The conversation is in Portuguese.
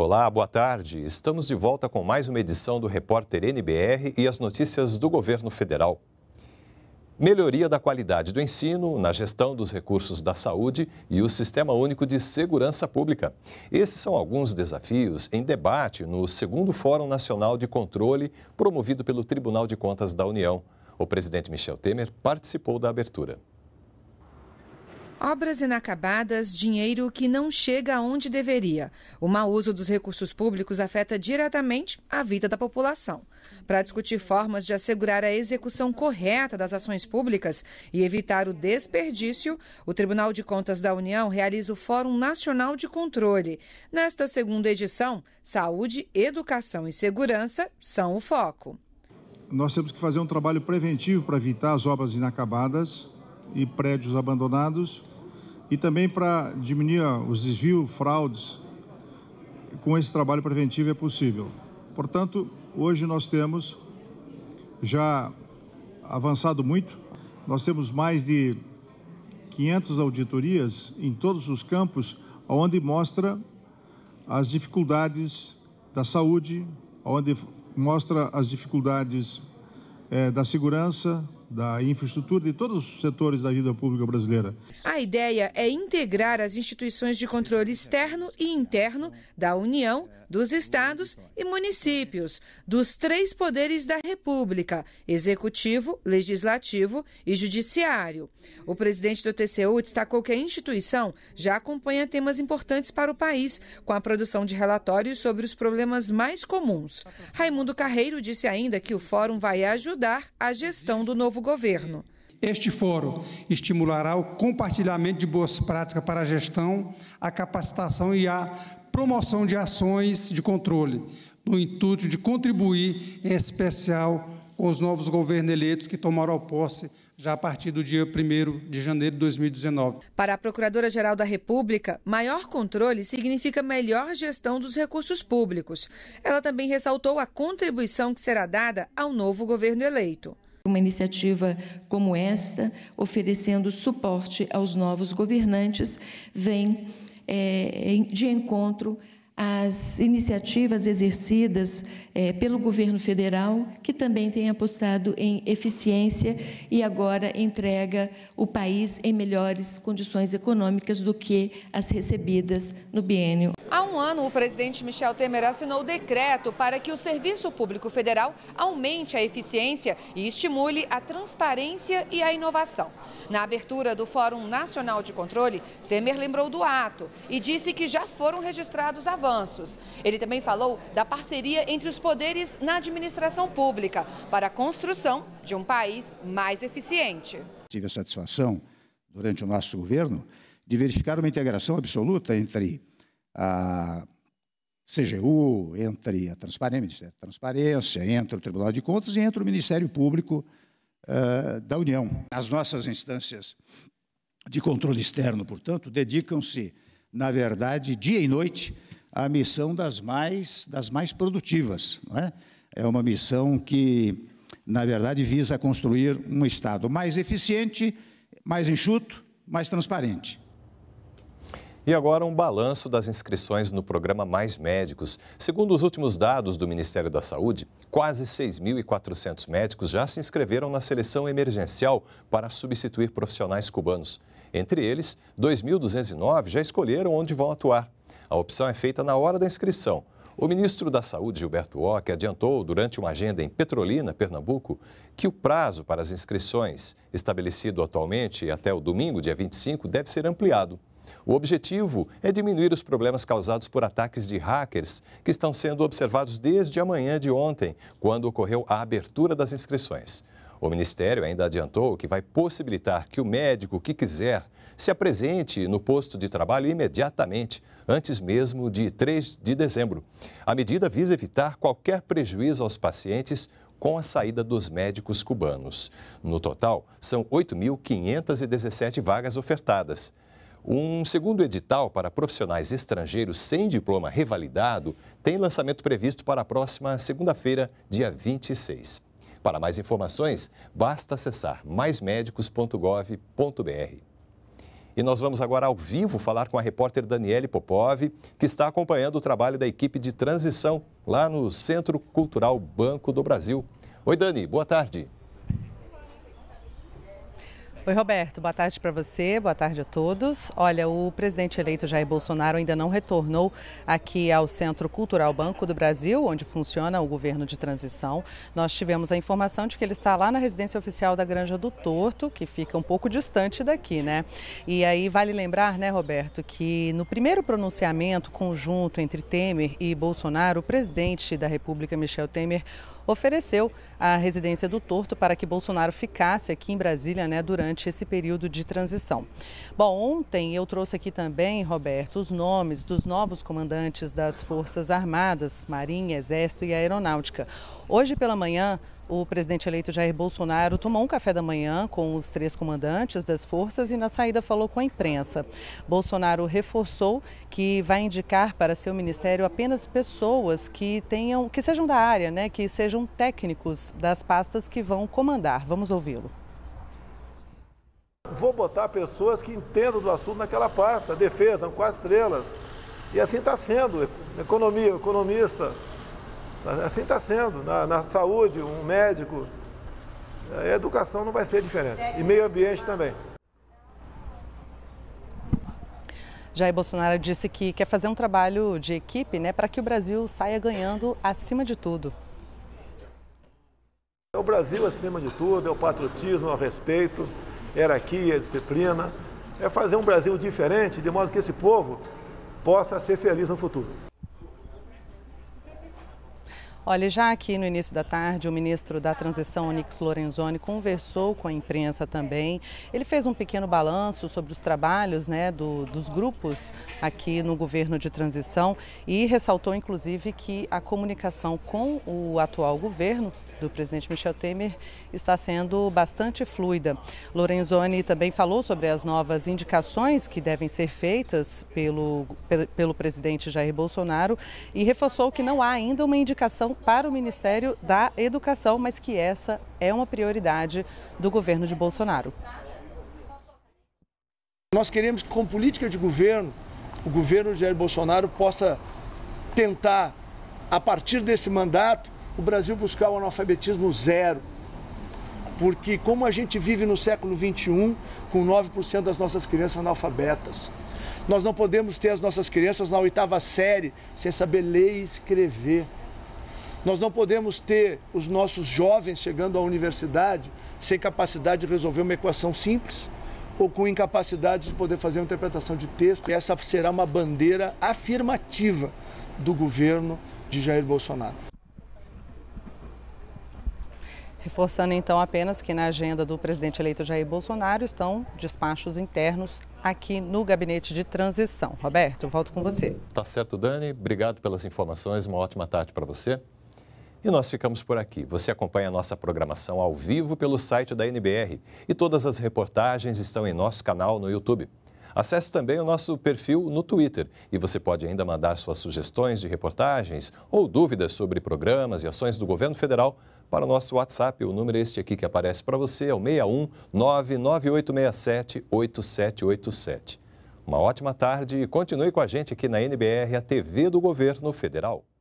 Olá, boa tarde. Estamos de volta com mais uma edição do Repórter NBR e as notícias do governo federal. Melhoria da qualidade do ensino, na gestão dos recursos da saúde e o Sistema Único de Segurança Pública. Esses são alguns desafios em debate no segundo Fórum Nacional de Controle, promovido pelo Tribunal de Contas da União. O presidente Michel Temer participou da abertura. Obras inacabadas, dinheiro que não chega aonde deveria. O mau uso dos recursos públicos afeta diretamente a vida da população. Para discutir formas de assegurar a execução correta das ações públicas e evitar o desperdício, o Tribunal de Contas da União realiza o Fórum Nacional de Controle. Nesta segunda edição, saúde, educação e segurança são o foco. Nós temos que fazer um trabalho preventivo para evitar as obras inacabadas e prédios abandonados e também para diminuir os desvios, fraudes, com esse trabalho preventivo é possível. Portanto, hoje nós temos já avançado muito, nós temos mais de 500 auditorias em todos os campos, onde mostra as dificuldades da saúde, onde mostra as dificuldades é, da segurança, da infraestrutura de todos os setores da vida pública brasileira. A ideia é integrar as instituições de controle externo e interno da União, dos estados e municípios, dos três poderes da República: executivo, legislativo e judiciário. O presidente do TCU destacou que a instituição já acompanha temas importantes para o país, com a produção de relatórios sobre os problemas mais comuns. Raimundo Carreiro disse ainda que o fórum vai ajudar a gestão do novo governo. Este fórum estimulará o compartilhamento de boas práticas para a gestão, a capacitação e a promoção de ações de controle, no intuito de contribuir, em especial, com os novos governos eleitos que tomaram posse já a partir do dia 1 de janeiro de 2019. Para a Procuradora-Geral da República, maior controle significa melhor gestão dos recursos públicos. Ela também ressaltou a contribuição que será dada ao novo governo eleito uma iniciativa como esta, oferecendo suporte aos novos governantes, vem é, de encontro às iniciativas exercidas é, pelo governo federal, que também tem apostado em eficiência e agora entrega o país em melhores condições econômicas do que as recebidas no biênio ano, o presidente Michel Temer assinou decreto para que o Serviço Público Federal aumente a eficiência e estimule a transparência e a inovação. Na abertura do Fórum Nacional de Controle, Temer lembrou do ato e disse que já foram registrados avanços. Ele também falou da parceria entre os poderes na administração pública para a construção de um país mais eficiente. Tive a satisfação, durante o nosso governo, de verificar uma integração absoluta entre a CGU, entre a Transparência, Ministério da Transparência, entre o Tribunal de Contas e entre o Ministério Público uh, da União. As nossas instâncias de controle externo, portanto, dedicam-se, na verdade, dia e noite à missão das mais, das mais produtivas. Não é? é uma missão que, na verdade, visa construir um Estado mais eficiente, mais enxuto, mais transparente. E agora um balanço das inscrições no programa Mais Médicos. Segundo os últimos dados do Ministério da Saúde, quase 6.400 médicos já se inscreveram na seleção emergencial para substituir profissionais cubanos. Entre eles, 2.209 já escolheram onde vão atuar. A opção é feita na hora da inscrição. O ministro da Saúde, Gilberto Ock, adiantou durante uma agenda em Petrolina, Pernambuco, que o prazo para as inscrições, estabelecido atualmente até o domingo, dia 25, deve ser ampliado. O objetivo é diminuir os problemas causados por ataques de hackers, que estão sendo observados desde a manhã de ontem, quando ocorreu a abertura das inscrições. O Ministério ainda adiantou que vai possibilitar que o médico que quiser se apresente no posto de trabalho imediatamente, antes mesmo de 3 de dezembro. A medida visa evitar qualquer prejuízo aos pacientes com a saída dos médicos cubanos. No total, são 8.517 vagas ofertadas. Um segundo edital para profissionais estrangeiros sem diploma revalidado tem lançamento previsto para a próxima segunda-feira, dia 26. Para mais informações, basta acessar maismedicos.gov.br. E nós vamos agora ao vivo falar com a repórter Daniele Popov, que está acompanhando o trabalho da equipe de transição lá no Centro Cultural Banco do Brasil. Oi, Dani, boa tarde. Oi, Roberto. Boa tarde para você, boa tarde a todos. Olha, o presidente eleito Jair Bolsonaro ainda não retornou aqui ao Centro Cultural Banco do Brasil, onde funciona o governo de transição. Nós tivemos a informação de que ele está lá na residência oficial da Granja do Torto, que fica um pouco distante daqui, né? E aí vale lembrar, né, Roberto, que no primeiro pronunciamento conjunto entre Temer e Bolsonaro, o presidente da República, Michel Temer, ofereceu a residência do Torto para que Bolsonaro ficasse aqui em Brasília né, durante esse período de transição. Bom, ontem eu trouxe aqui também, Roberto, os nomes dos novos comandantes das Forças Armadas, Marinha, Exército e Aeronáutica. Hoje pela manhã, o presidente eleito Jair Bolsonaro tomou um café da manhã com os três comandantes das forças e na saída falou com a imprensa. Bolsonaro reforçou que vai indicar para seu ministério apenas pessoas que tenham, que sejam da área, né, que sejam técnicos das pastas que vão comandar. Vamos ouvi-lo. Vou botar pessoas que entendam do assunto naquela pasta, defesa, quatro estrelas. E assim está sendo, economia, economista, Assim está sendo. Na, na, saúde, um médico, a educação não vai ser diferente. E meio ambiente também. Jair Bolsonaro disse que quer fazer um trabalho de equipe né, para que o Brasil saia ganhando acima de tudo. É o Brasil acima de tudo, é o patriotismo, é o respeito, é a hierarquia, é a disciplina. É fazer um Brasil diferente, de modo que esse povo possa ser feliz no futuro. Olha, já aqui no início da tarde, o ministro da Transição, Onix Lorenzoni, conversou com a imprensa também. Ele fez um pequeno balanço sobre os trabalhos né, do, dos grupos aqui no governo de transição e ressaltou, inclusive, que a comunicação com o atual governo do presidente Michel Temer está sendo bastante fluida. Lorenzoni também falou sobre as novas indicações que devem ser feitas pelo, pelo presidente Jair Bolsonaro e reforçou que não há ainda uma indicação para o Ministério da Educação, mas que essa é uma prioridade do governo de Bolsonaro. Nós queremos que, com política de governo, o governo de Jair Bolsonaro possa tentar, a partir desse mandato, o Brasil buscar o analfabetismo zero. Porque, como a gente vive no século XXI, com 9% das nossas crianças analfabetas, nós não podemos ter as nossas crianças na oitava série sem saber ler e escrever. Nós não podemos ter os nossos jovens chegando à universidade sem capacidade de resolver uma equação simples ou com incapacidade de poder fazer uma interpretação de texto. Essa será uma bandeira afirmativa do governo de Jair Bolsonaro. Reforçando então apenas que na agenda do presidente eleito Jair Bolsonaro estão despachos internos aqui no gabinete de transição. Roberto, volto com você. Tá certo, Dani. Obrigado pelas informações. Uma ótima tarde para você. E nós ficamos por aqui. Você acompanha a nossa programação ao vivo pelo site da NBR e todas as reportagens estão em nosso canal no YouTube. Acesse também o nosso perfil no Twitter e você pode ainda mandar suas sugestões de reportagens ou dúvidas sobre programas e ações do governo federal para o nosso WhatsApp. O número é este aqui que aparece para você é o 61 8787. Uma ótima tarde e continue com a gente aqui na NBR, a TV do Governo Federal.